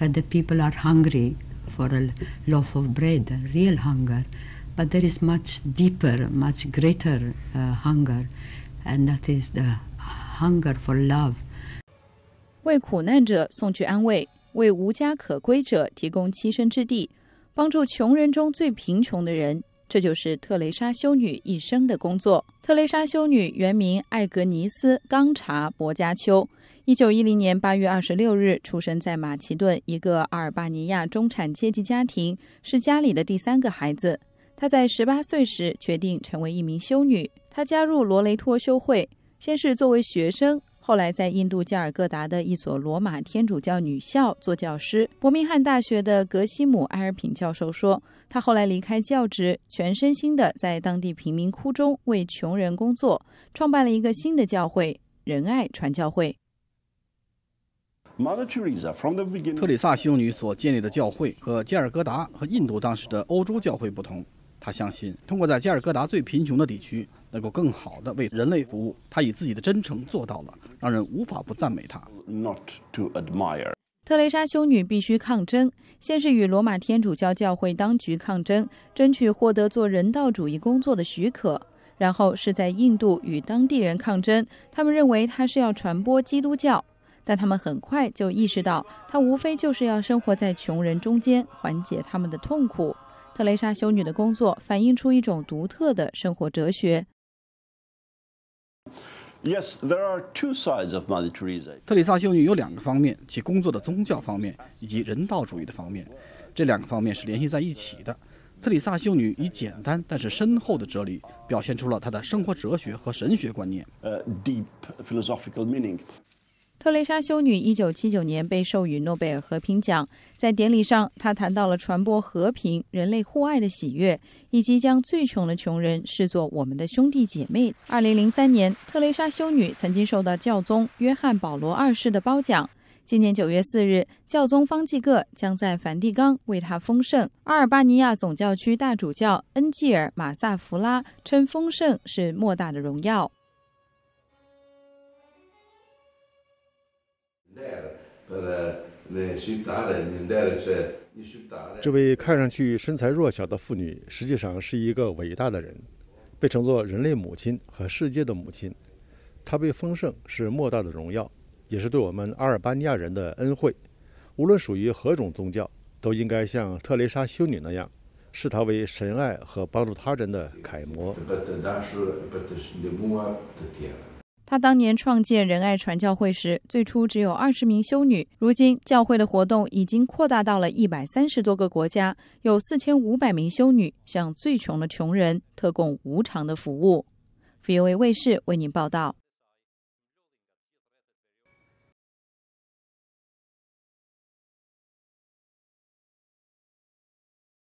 and the people are hungry for a loaf of bread a real hunger but there is much deeper much greater hunger and that is the hunger for love 为苦难者送去安慰为无家可归者提供栖身之地帮助穷人中最贫穷的人这就是特蕾莎修女一生的工作特蕾莎修女原名艾格尼斯冈察薄加丘一九一零年八月二十六日，出生在马其顿一个阿尔巴尼亚中产阶级家庭，是家里的第三个孩子。他在十八岁时决定成为一名修女。她加入罗雷托修会，先是作为学生，后来在印度加尔各答的一所罗马天主教女校做教师。伯明翰大学的格西姆·埃尔品教授说：“她后来离开教职，全身心地在当地贫民窟中为穷人工作，创办了一个新的教会——仁爱传教会。”特里萨修女所建立的教会和加尔各答和印度当时的欧洲教会不同。她相信通过在加尔各答最贫穷的地区能够更好的为人类服务。她以自己的真诚做到了，让人无法不赞美她。特蕾莎修女必须抗争，先是与罗马天主教教会当局抗争，争取获得做人道主义工作的许可；然后是在印度与当地人抗争，他们认为她是要传播基督教。但他们很快就意识到，他无非就是要生活在穷人中间，缓解他们的痛苦。特蕾莎修女的工作反映出一种独特的生活哲学。Yes, there are two sides of Mother Teresa. 特蕾莎修女有两个方面：其工作的宗教方面以及人道主义的方面。这两个方面是联系在一起的。特里萨修女以简单但是深厚的哲理，表现出了她的生活哲学和神学观念。Deep philosophical meaning. 特蕾莎修女1979年被授予诺贝尔和平奖，在典礼上，她谈到了传播和平、人类互爱的喜悦，以及将最穷的穷人视作我们的兄弟姐妹。2003年，特蕾莎修女曾经受到教宗约翰保罗二世的褒奖。今年9月4日，教宗方济各将在梵蒂冈为她封圣。阿尔巴尼亚总教区大主教恩吉尔马萨弗拉称封圣是莫大的荣耀。这位看上去身材弱小的妇女，实际上是一个伟大的人，被称作人类母亲和世界的母亲。她被封圣是莫大的荣耀，也是对我们阿尔巴尼亚人的恩惠。无论属于何种宗教，都应该像特蕾莎修女那样，视她为神爱和帮助他人的楷模。他当年创建仁爱传教会时，最初只有二十名修女。如今，教会的活动已经扩大到了一百三十多个国家，有四千五百名修女向最穷的穷人特供无偿的服务。VOA 卫视为您报道。